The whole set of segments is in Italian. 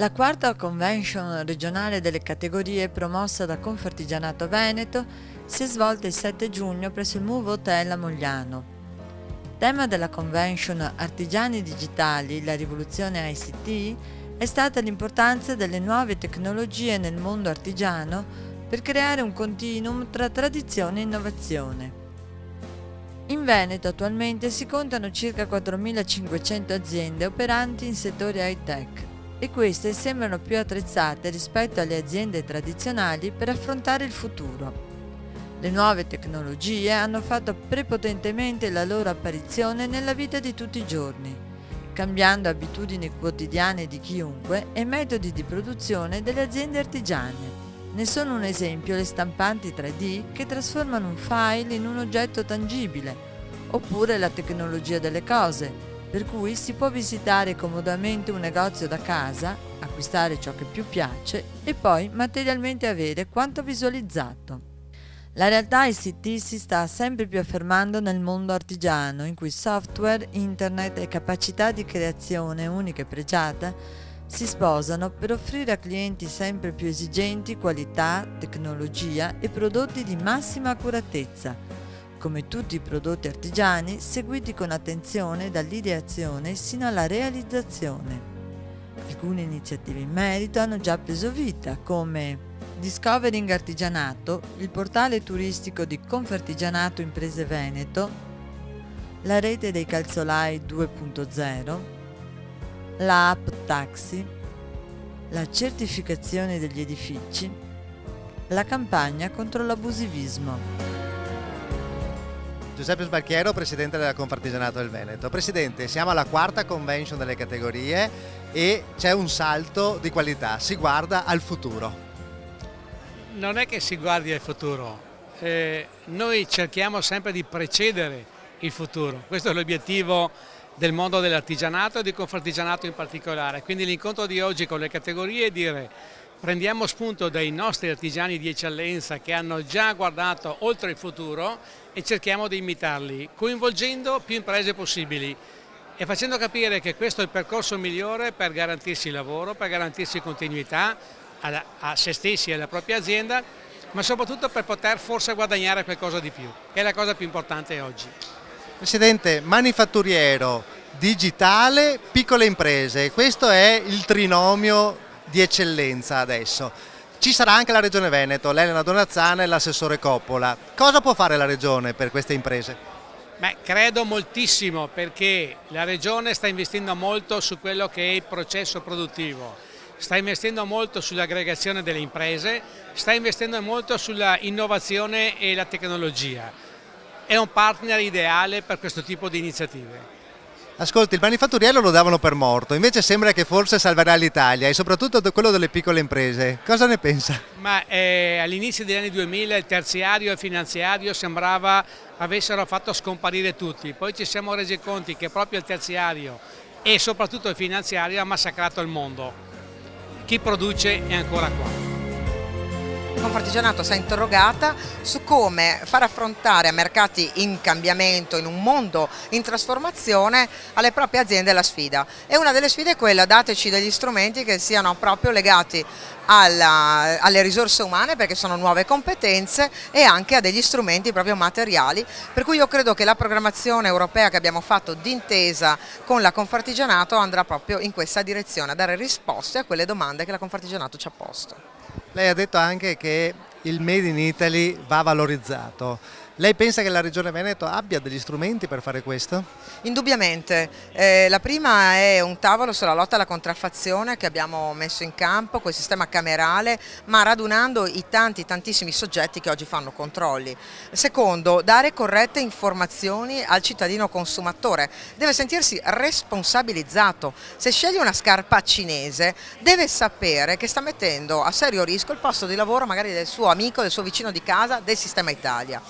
La quarta convention regionale delle categorie promossa da Confartigianato Veneto si è svolta il 7 giugno presso il Nuovo Hotel a Mogliano. Tema della convention Artigiani Digitali, la rivoluzione ICT è stata l'importanza delle nuove tecnologie nel mondo artigiano per creare un continuum tra tradizione e innovazione. In Veneto attualmente si contano circa 4.500 aziende operanti in settori high-tech, e queste sembrano più attrezzate rispetto alle aziende tradizionali per affrontare il futuro. Le nuove tecnologie hanno fatto prepotentemente la loro apparizione nella vita di tutti i giorni, cambiando abitudini quotidiane di chiunque e metodi di produzione delle aziende artigiane. Ne sono un esempio le stampanti 3D che trasformano un file in un oggetto tangibile, oppure la tecnologia delle cose, per cui si può visitare comodamente un negozio da casa, acquistare ciò che più piace e poi materialmente avere quanto visualizzato. La realtà ICT si sta sempre più affermando nel mondo artigiano, in cui software, internet e capacità di creazione unica e pregiata si sposano per offrire a clienti sempre più esigenti qualità, tecnologia e prodotti di massima accuratezza come tutti i prodotti artigiani, seguiti con attenzione dall'ideazione sino alla realizzazione. Alcune iniziative in merito hanno già preso vita, come Discovering Artigianato, il portale turistico di Confartigianato Imprese Veneto, la rete dei calzolai 2.0, la app taxi, la certificazione degli edifici, la campagna contro l'abusivismo. Giuseppe Sbalchiero, presidente della Confartigianato del Veneto. Presidente, siamo alla quarta convention delle categorie e c'è un salto di qualità, si guarda al futuro. Non è che si guardi al futuro, eh, noi cerchiamo sempre di precedere il futuro, questo è l'obiettivo del mondo dell'artigianato e di Confartigianato in particolare, quindi l'incontro di oggi con le categorie è dire Prendiamo spunto dai nostri artigiani di eccellenza che hanno già guardato oltre il futuro e cerchiamo di imitarli, coinvolgendo più imprese possibili e facendo capire che questo è il percorso migliore per garantirsi lavoro, per garantirsi continuità a, a se stessi e alla propria azienda, ma soprattutto per poter forse guadagnare qualcosa di più, che è la cosa più importante oggi. Presidente, manifatturiero, digitale, piccole imprese, questo è il trinomio di eccellenza adesso. Ci sarà anche la Regione Veneto, l'Elena Donazzana e l'assessore Coppola. Cosa può fare la Regione per queste imprese? Beh, credo moltissimo perché la Regione sta investendo molto su quello che è il processo produttivo, sta investendo molto sull'aggregazione delle imprese, sta investendo molto sulla innovazione e la tecnologia. È un partner ideale per questo tipo di iniziative. Ascolti, il manifatturiero lo davano per morto, invece sembra che forse salverà l'Italia e soprattutto quello delle piccole imprese. Cosa ne pensa? Ma eh, all'inizio degli anni 2000 il terziario e il finanziario sembrava avessero fatto scomparire tutti, poi ci siamo resi conti che proprio il terziario e soprattutto il finanziario ha massacrato il mondo. Chi produce è ancora qua. Confartigianato si è interrogata su come far affrontare a mercati in cambiamento, in un mondo in trasformazione, alle proprie aziende la sfida. E una delle sfide è quella, dateci degli strumenti che siano proprio legati alla, alle risorse umane perché sono nuove competenze e anche a degli strumenti proprio materiali per cui io credo che la programmazione europea che abbiamo fatto d'intesa con la Confartigianato andrà proprio in questa direzione a dare risposte a quelle domande che la Confartigianato ci ha posto. Lei ha detto anche che il Made in Italy va valorizzato. Lei pensa che la Regione Veneto abbia degli strumenti per fare questo? Indubbiamente. Eh, la prima è un tavolo sulla lotta alla contraffazione che abbiamo messo in campo col sistema camerale, ma radunando i tanti, tantissimi soggetti che oggi fanno controlli. Secondo, dare corrette informazioni al cittadino consumatore. Deve sentirsi responsabilizzato. Se sceglie una scarpa cinese, deve sapere che sta mettendo a serio rischio il posto di lavoro magari del suo amico, del suo vicino di casa, del sistema Italia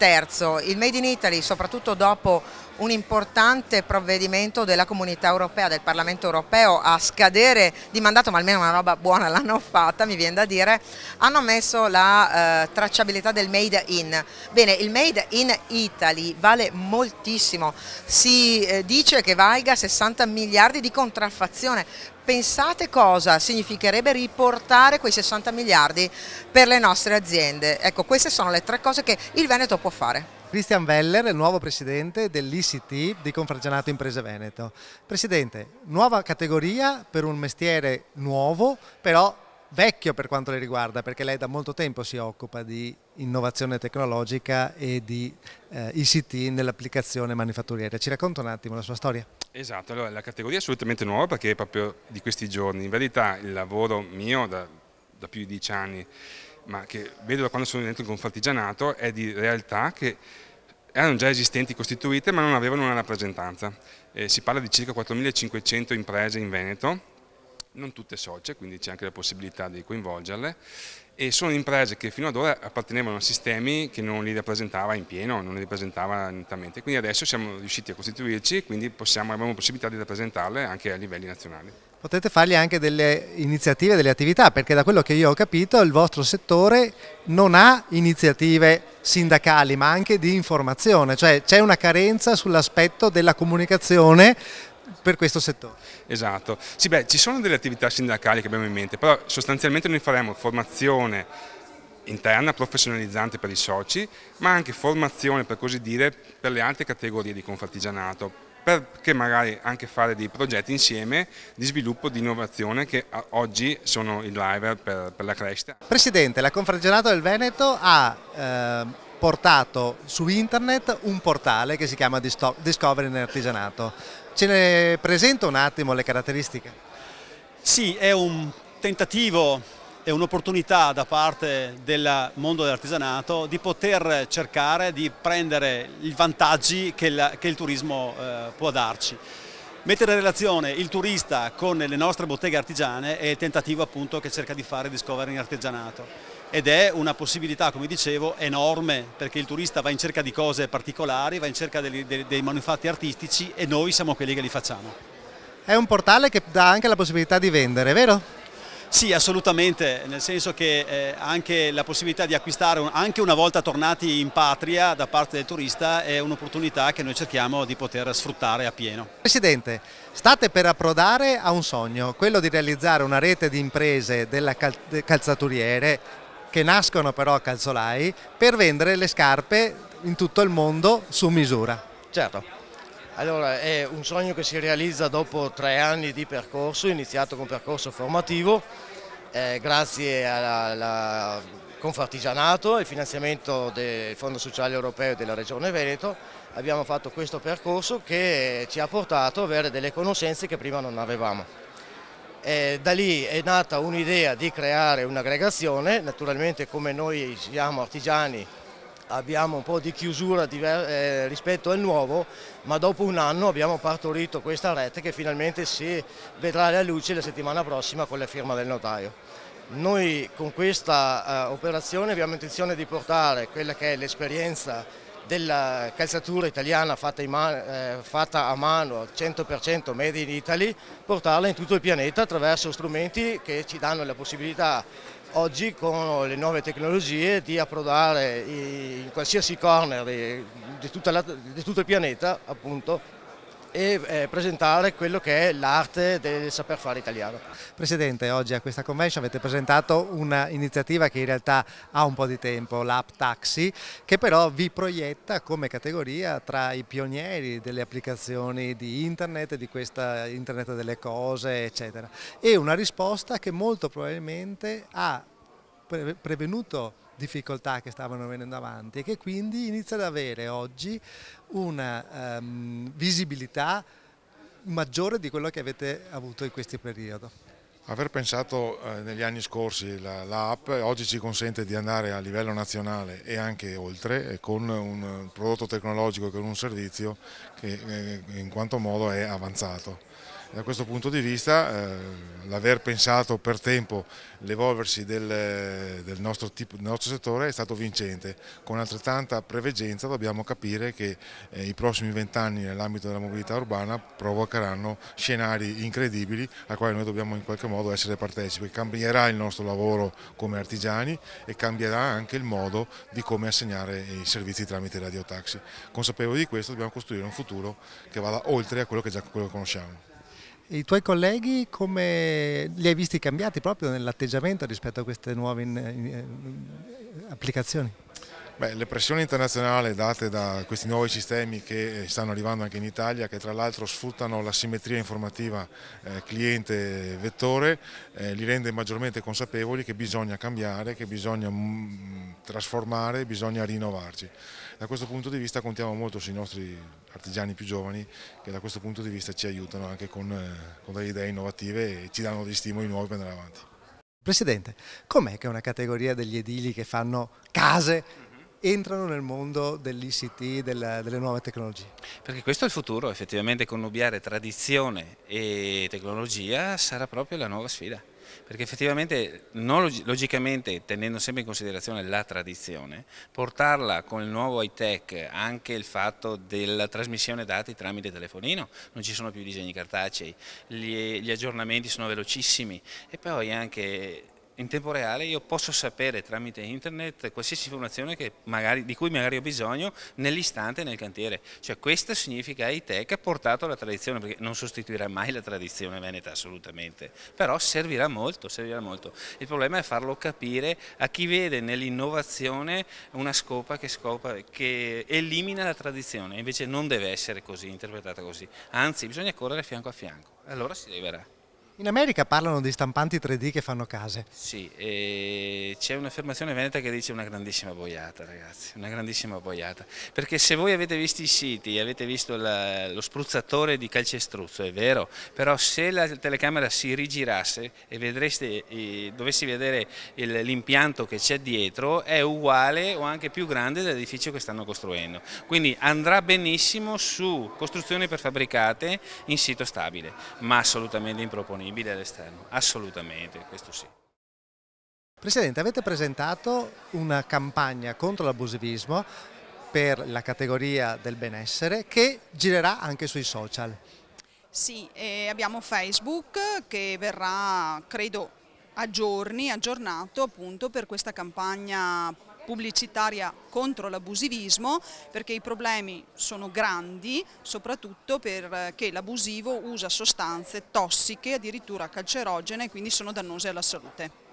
terzo. Il Made in Italy, soprattutto dopo un importante provvedimento della comunità europea, del Parlamento europeo a scadere di mandato, ma almeno una roba buona l'hanno fatta, mi viene da dire, hanno messo la eh, tracciabilità del Made in. Bene, il Made in Italy vale moltissimo, si eh, dice che valga 60 miliardi di contraffazione, pensate cosa significherebbe riportare quei 60 miliardi per le nostre aziende. Ecco, queste sono le tre cose che il Veneto può fare. Christian Veller, il nuovo presidente dell'ICT di Confragionato Imprese Veneto. Presidente, nuova categoria per un mestiere nuovo, però vecchio per quanto le riguarda, perché lei da molto tempo si occupa di innovazione tecnologica e di eh, ICT nell'applicazione manifatturiera. Ci racconta un attimo la sua storia? Esatto, allora, la categoria è assolutamente nuova perché è proprio di questi giorni. In verità il lavoro mio da, da più di dieci anni ma che vedo da quando sono dentro il Confartigianato, è di realtà che erano già esistenti, costituite, ma non avevano una rappresentanza. Eh, si parla di circa 4.500 imprese in Veneto, non tutte socie, quindi c'è anche la possibilità di coinvolgerle e sono imprese che fino ad ora appartenevano a sistemi che non li rappresentava in pieno, non li rappresentava nettamente. Quindi adesso siamo riusciti a costituirci e quindi possiamo, abbiamo possibilità di rappresentarle anche a livelli nazionali. Potete fargli anche delle iniziative, delle attività, perché da quello che io ho capito il vostro settore non ha iniziative sindacali ma anche di informazione, cioè c'è una carenza sull'aspetto della comunicazione per questo settore. Esatto, sì, beh, ci sono delle attività sindacali che abbiamo in mente, però sostanzialmente noi faremo formazione interna professionalizzante per i soci, ma anche formazione per così dire per le altre categorie di confartigianato, perché magari anche fare dei progetti insieme di sviluppo di innovazione che oggi sono il driver per, per la crescita. Presidente, la Confartigianato del Veneto ha eh portato su internet un portale che si chiama Discovery in Artigianato. Ce ne presenta un attimo le caratteristiche? Sì, è un tentativo è un'opportunità da parte del mondo dell'artigianato di poter cercare di prendere i vantaggi che, la, che il turismo eh, può darci. Mettere in relazione il turista con le nostre botteghe artigiane è il tentativo appunto che cerca di fare Discovery in Artigianato ed è una possibilità, come dicevo, enorme perché il turista va in cerca di cose particolari, va in cerca dei, dei, dei manufatti artistici e noi siamo quelli che li facciamo. È un portale che dà anche la possibilità di vendere, vero? Sì, assolutamente, nel senso che eh, anche la possibilità di acquistare, un, anche una volta tornati in patria da parte del turista, è un'opportunità che noi cerchiamo di poter sfruttare a pieno. Presidente, state per approdare a un sogno, quello di realizzare una rete di imprese della cal calzaturiere che nascono però a calzolai per vendere le scarpe in tutto il mondo su misura. Certo. Allora, è un sogno che si realizza dopo tre anni di percorso, iniziato con un percorso formativo, eh, grazie al Confartigianato e finanziamento del Fondo Sociale Europeo della Regione Veneto, abbiamo fatto questo percorso che ci ha portato ad avere delle conoscenze che prima non avevamo. E da lì è nata un'idea di creare un'aggregazione, naturalmente come noi siamo artigiani abbiamo un po' di chiusura eh, rispetto al nuovo, ma dopo un anno abbiamo partorito questa rete che finalmente si vedrà la luce la settimana prossima con la firma del notaio. Noi con questa eh, operazione abbiamo intenzione di portare quella che è l'esperienza della calzatura italiana fatta, man eh, fatta a mano 100% made in Italy, portarla in tutto il pianeta attraverso strumenti che ci danno la possibilità oggi con le nuove tecnologie di approdare in qualsiasi corner di, di, la, di tutto il pianeta appunto e eh, presentare quello che è l'arte del saper fare italiano. Presidente, oggi a questa convention avete presentato un'iniziativa che in realtà ha un po' di tempo, l'app Taxi, che però vi proietta come categoria tra i pionieri delle applicazioni di internet, di questa internet delle cose, eccetera. E una risposta che molto probabilmente ha prevenuto difficoltà che stavano venendo avanti e che quindi inizia ad avere oggi una um, visibilità maggiore di quello che avete avuto in questo periodo. Aver pensato eh, negli anni scorsi l'app la oggi ci consente di andare a livello nazionale e anche oltre eh, con un prodotto tecnologico, e con un servizio che eh, in quanto modo è avanzato da questo punto di vista eh, l'aver pensato per tempo l'evolversi del, del, nostro del, nostro settore è stato vincente. Con altrettanta preveggenza dobbiamo capire che eh, i prossimi vent'anni nell'ambito della mobilità urbana provocheranno scenari incredibili a quali noi dobbiamo in qualche modo essere partecipi. Cambierà il nostro lavoro come artigiani e cambierà anche il modo di come assegnare i servizi tramite radiotaxi. Consapevoli di questo dobbiamo costruire un futuro che vada oltre a quello che già quello che conosciamo. I tuoi colleghi come li hai visti cambiati proprio nell'atteggiamento rispetto a queste nuove in, in, applicazioni? Beh, le pressioni internazionali date da questi nuovi sistemi che eh, stanno arrivando anche in Italia, che tra l'altro sfruttano la simmetria informativa eh, cliente-vettore, eh, li rende maggiormente consapevoli che bisogna cambiare, che bisogna mh, mm, trasformare, bisogna rinnovarci. Da questo punto di vista contiamo molto sui nostri artigiani più giovani che da questo punto di vista ci aiutano anche con, eh, con delle idee innovative e ci danno degli stimoli nuovi per andare avanti. Presidente, com'è che una categoria degli edili che fanno case entrano nel mondo dell'ICT, delle nuove tecnologie. Perché questo è il futuro, effettivamente connubiare tradizione e tecnologia sarà proprio la nuova sfida perché effettivamente logicamente tenendo sempre in considerazione la tradizione, portarla con il nuovo high tech anche il fatto della trasmissione dati tramite telefonino, non ci sono più disegni cartacei, gli, aggiornamenti sono velocissimi e poi anche in tempo reale io posso sapere tramite internet qualsiasi informazione magari, di cui magari ho bisogno nell'istante nel cantiere. Cioè questo significa che ITEC portato alla tradizione, perché non sostituirà mai la tradizione veneta assolutamente, però servirà molto, servirà molto. Il problema è farlo capire a chi vede nell'innovazione una scopa che, scopa che elimina la tradizione, invece non deve essere così, interpretata così, anzi bisogna correre fianco a fianco, allora si arriverà. In America parlano di stampanti 3D che fanno case. Sì, c'è un'affermazione veneta che dice una grandissima boiata, ragazzi, una grandissima boiata. Perché se voi avete visto i siti, avete visto la, lo spruzzatore di calcestruzzo, è vero, però se la telecamera si rigirasse e vedreste, e dovessi vedere l'impianto che c'è dietro, è uguale o anche più grande dell'edificio che stanno costruendo. Quindi andrà benissimo su costruzioni prefabbricate in sito stabile, ma assolutamente improponibile disponibile all'esterno, assolutamente, questo sì. Presidente, avete presentato una campagna contro l'abusivismo per la categoria del benessere che girerà anche sui social. Sì, eh, abbiamo Facebook che verrà, credo, a giorni, aggiornato appunto per questa campagna pubblicitaria contro l'abusivismo perché i problemi sono grandi soprattutto perché eh, l'abusivo usa sostanze tossiche addirittura cancerogene e quindi sono dannose alla salute.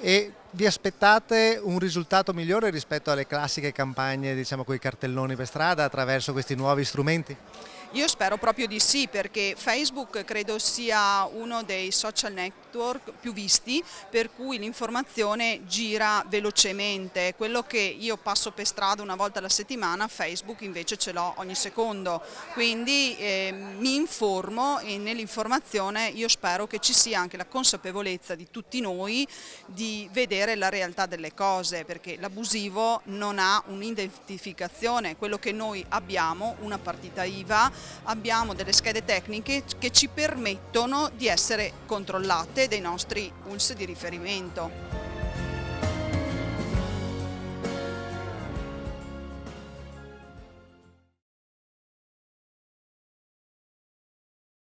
E vi aspettate un risultato migliore rispetto alle classiche campagne, diciamo, con i cartelloni per strada attraverso questi nuovi strumenti? Io spero proprio di sì perché Facebook credo sia uno dei social network più visti per cui l'informazione gira velocemente, quello che io passo per strada una volta alla settimana Facebook invece ce l'ho ogni secondo, quindi eh, mi informo e nell'informazione io spero che ci sia anche la consapevolezza di tutti noi di vedere piacere la realtà delle cose perché l'abusivo non ha un'identificazione, quello che noi abbiamo, una partita IVA, abbiamo delle schede tecniche che ci permettono di essere controllate dai nostri ULS di riferimento.